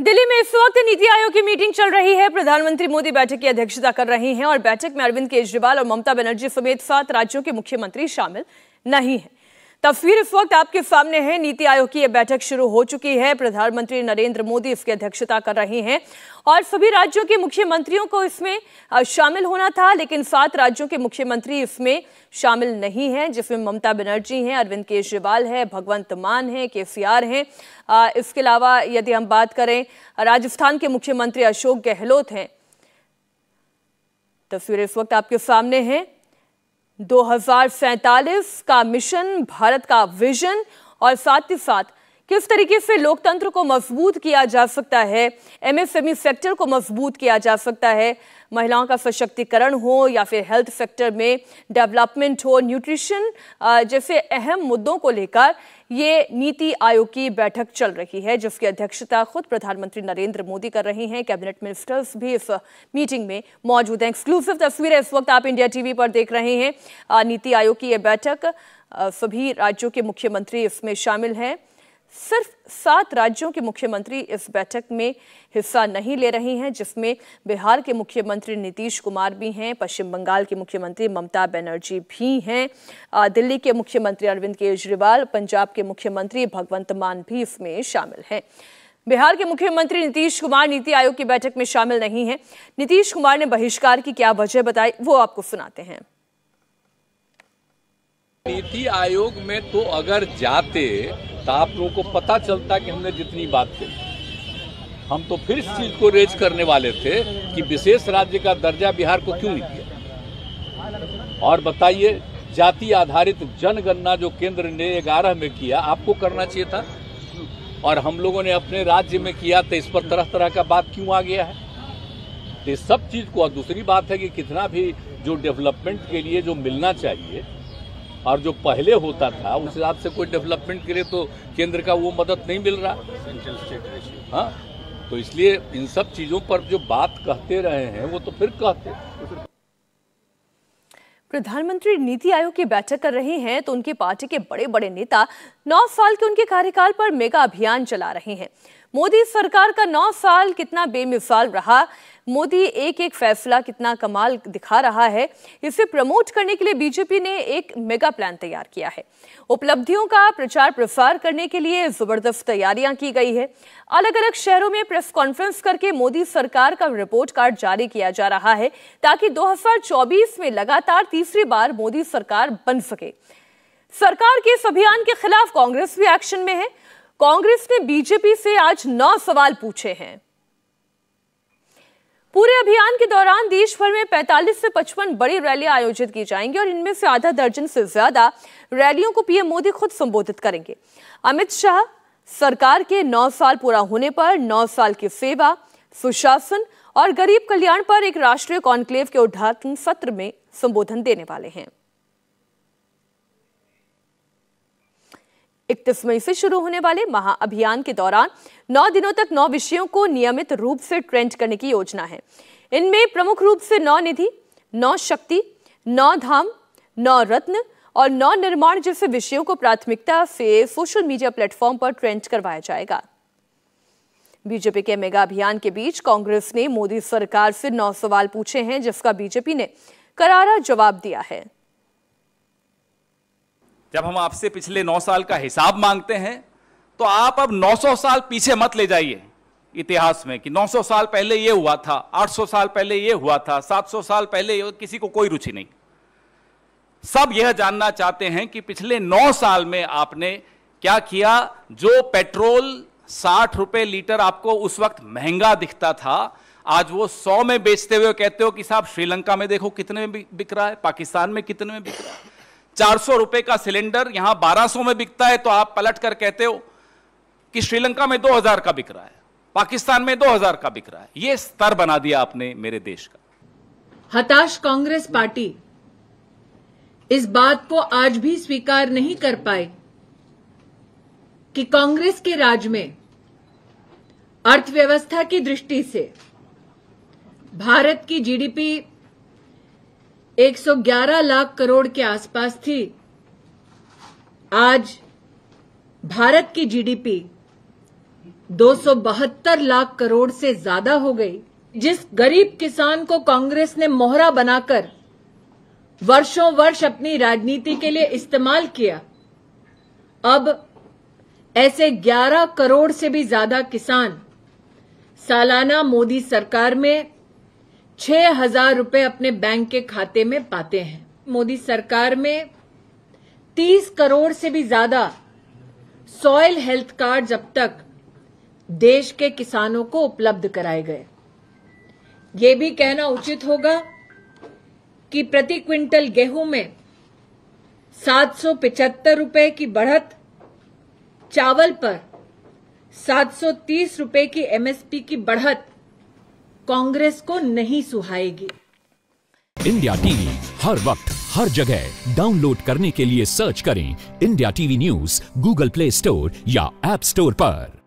दिल्ली में इस वक्त नीति आयोग की मीटिंग चल रही है प्रधानमंत्री मोदी बैठक की अध्यक्षता कर रहे हैं और बैठक में अरविंद केजरीवाल और ममता बनर्जी समेत सात राज्यों के मुख्यमंत्री शामिल नहीं हैं तस्वीर इस वक्त आपके सामने है नीति आयोग की यह बैठक शुरू हो चुकी है प्रधानमंत्री नरेंद्र मोदी इसकी अध्यक्षता कर रहे हैं और सभी राज्यों के मुख्यमंत्रियों को इसमें शामिल होना था लेकिन सात राज्यों के मुख्यमंत्री इसमें शामिल नहीं हैं जिसमें ममता बनर्जी हैं अरविंद केजरीवाल है भगवंत मान है के हैं इसके अलावा यदि हम बात करें राजस्थान के मुख्यमंत्री अशोक गहलोत हैं तस्वीर तो इस वक्त आपके सामने हैं दो का मिशन भारत का विजन और साथ ही साथ किस तरीके से लोकतंत्र को मजबूत किया जा सकता है एमएसएमई सेक्टर e को मजबूत किया जा सकता है महिलाओं का सशक्तिकरण हो या फिर हेल्थ सेक्टर में डेवलपमेंट हो न्यूट्रिशन जैसे अहम मुद्दों को लेकर ये नीति आयोग की बैठक चल रही है जिसकी अध्यक्षता खुद प्रधानमंत्री नरेंद्र मोदी कर रहे हैं कैबिनेट मिनिस्टर्स भी इस मीटिंग में मौजूद हैं एक्सक्लूसिव तस्वीरें इस वक्त आप इंडिया टीवी पर देख रहे हैं नीति आयोग की यह बैठक सभी राज्यों के मुख्यमंत्री इसमें शामिल हैं सिर्फ सात राज्यों के मुख्यमंत्री इस बैठक में हिस्सा नहीं ले रहे हैं जिसमें बिहार के मुख्यमंत्री नीतीश कुमार भी हैं पश्चिम बंगाल के मुख्यमंत्री ममता बनर्जी भी हैं दिल्ली के मुख्यमंत्री अरविंद केजरीवाल पंजाब के मुख्यमंत्री भगवंत मान भी इसमें शामिल हैं बिहार के मुख्यमंत्री नीतीश कुमार नीति आयोग की बैठक में शामिल नहीं है नीतीश कुमार ने बहिष्कार की क्या वजह बताई वो आपको सुनाते हैं नीति आयोग में तो अगर जाते तो आप लोगों को पता चलता कि हमने जितनी बात कही हम तो फिर इस चीज को रेज करने वाले थे कि विशेष राज्य का दर्जा बिहार को क्यों नहीं दिया और बताइए जाति आधारित जनगणना जो केंद्र ने ग्यारह में किया आपको करना चाहिए था और हम लोगों ने अपने राज्य में किया तो इस पर तरह तरह का बात क्यों आ गया है तो सब चीज को और दूसरी बात है कि कितना भी जो डेवलपमेंट के लिए जो मिलना चाहिए और जो पहले होता था उस हिसाब से कोई डेवलपमेंट के लिए तो केंद्र का वो मदद नहीं मिल रहा हाँ तो इसलिए इन सब चीज़ों पर जो बात कहते रहे हैं वो तो फिर कहते प्रधानमंत्री नीति आयोग की बैठक कर रहे हैं तो उनकी पार्टी के बड़े बड़े नेता नौ साल के उनके कार्यकाल पर मेगा अभियान चला रहे हैं मोदी सरकार का नौ साल कितना बेमिसाल रहा मोदी एक एक फैसला कितना कमाल दिखा रहा है इसे प्रमोट करने के लिए बीजेपी ने एक मेगा प्लान तैयार किया है उपलब्धियों का प्रचार प्रसार करने के लिए जबरदस्त तैयारियां की गई है अलग अलग शहरों में प्रेस कॉन्फ्रेंस करके मोदी सरकार का रिपोर्ट कार्ड जारी किया जा रहा है ताकि 2024 में लगातार तीसरी बार मोदी सरकार बन सके सरकार के इस अभियान के खिलाफ कांग्रेस भी एक्शन में है कांग्रेस ने बीजेपी से आज नौ सवाल पूछे हैं पूरे अभियान के दौरान देश भर में 45 से 55 बड़ी रैलियां आयोजित की जाएंगी और इनमें से आधा दर्जन से ज्यादा रैलियों को पीएम मोदी खुद संबोधित करेंगे अमित शाह सरकार के 9 साल पूरा होने पर 9 साल की सेवा सुशासन और गरीब कल्याण पर एक राष्ट्रीय कॉन्क्लेव के उद्घाटन सत्र में संबोधन देने वाले हैं इकतीस मई से शुरू होने वाले महाअभियान के दौरान नौ दिनों तक नौ विषयों को नियमित रूप से ट्रेंड करने की योजना है इनमें प्रमुख रूप से नौ निधि नौ शक्ति नौ धाम नौ रत्न और नौ निर्माण जैसे विषयों को प्राथमिकता से सोशल मीडिया प्लेटफॉर्म पर ट्रेंड करवाया जाएगा बीजेपी के मेगा अभियान के बीच कांग्रेस ने मोदी सरकार से नौ सवाल पूछे हैं जिसका बीजेपी ने करारा जवाब दिया है जब हम आपसे पिछले नौ साल का हिसाब मांगते हैं तो आप अब 900 साल पीछे मत ले जाइए इतिहास में कि 900 साल पहले ये हुआ था 800 साल पहले ये हुआ था 700 साल पहले किसी को कोई रुचि नहीं सब यह जानना चाहते हैं कि पिछले 9 साल में आपने क्या किया जो पेट्रोल साठ रुपए लीटर आपको उस वक्त महंगा दिखता था आज वो सौ में बेचते हुए कहते हो कि साहब श्रीलंका में देखो कितने में बिक रहा है पाकिस्तान में कितने में बिक रहा है चार सौ रुपए का सिलेंडर यहां बारह सौ में बिकता है तो आप पलट कर कहते हो कि श्रीलंका में दो हजार का बिक रहा है पाकिस्तान में दो हजार का बिक रहा है यह स्तर बना दिया आपने मेरे देश का हताश कांग्रेस पार्टी इस बात को आज भी स्वीकार नहीं कर पाई कि कांग्रेस के राज में अर्थव्यवस्था की दृष्टि से भारत की जीडीपी 111 लाख करोड़ के आसपास थी आज भारत की जीडीपी दो लाख करोड़ से ज्यादा हो गई जिस गरीब किसान को कांग्रेस ने मोहरा बनाकर वर्षों वर्ष अपनी राजनीति के लिए इस्तेमाल किया अब ऐसे 11 करोड़ से भी ज्यादा किसान सालाना मोदी सरकार में छह हजार रूपये अपने बैंक के खाते में पाते हैं मोदी सरकार में तीस करोड़ से भी ज्यादा सॉयल हेल्थ कार्ड अब तक देश के किसानों को उपलब्ध कराए गए ये भी कहना उचित होगा कि प्रति क्विंटल गेहूं में सात सौ पिचहत्तर रुपए की बढ़त चावल पर सात सौ तीस रुपए की एमएसपी की बढ़त कांग्रेस को नहीं सुहाएगी इंडिया टीवी हर वक्त हर जगह डाउनलोड करने के लिए सर्च करें India TV news Google Play Store या एप स्टोर पर